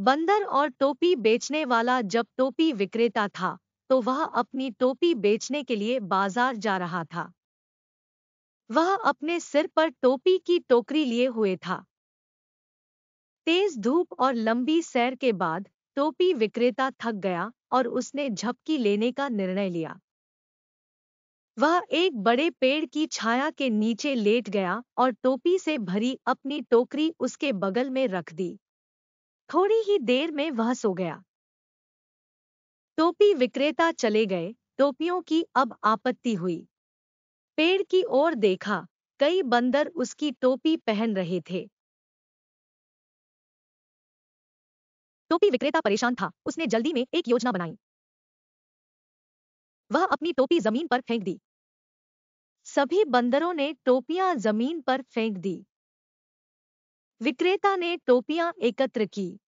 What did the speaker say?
बंदर और टोपी बेचने वाला जब टोपी विक्रेता था तो वह अपनी टोपी बेचने के लिए बाजार जा रहा था वह अपने सिर पर टोपी की टोकरी लिए हुए था तेज धूप और लंबी सैर के बाद टोपी विक्रेता थक गया और उसने झपकी लेने का निर्णय लिया वह एक बड़े पेड़ की छाया के नीचे लेट गया और टोपी से भरी अपनी टोकरी उसके बगल में रख दी थोड़ी ही देर में वह सो गया टोपी विक्रेता चले गए टोपियों की अब आपत्ति हुई पेड़ की ओर देखा कई बंदर उसकी टोपी पहन रहे थे टोपी विक्रेता परेशान था उसने जल्दी में एक योजना बनाई वह अपनी टोपी जमीन पर फेंक दी सभी बंदरों ने टोपियां जमीन पर फेंक दी विक्रेता ने टोपियां एकत्र की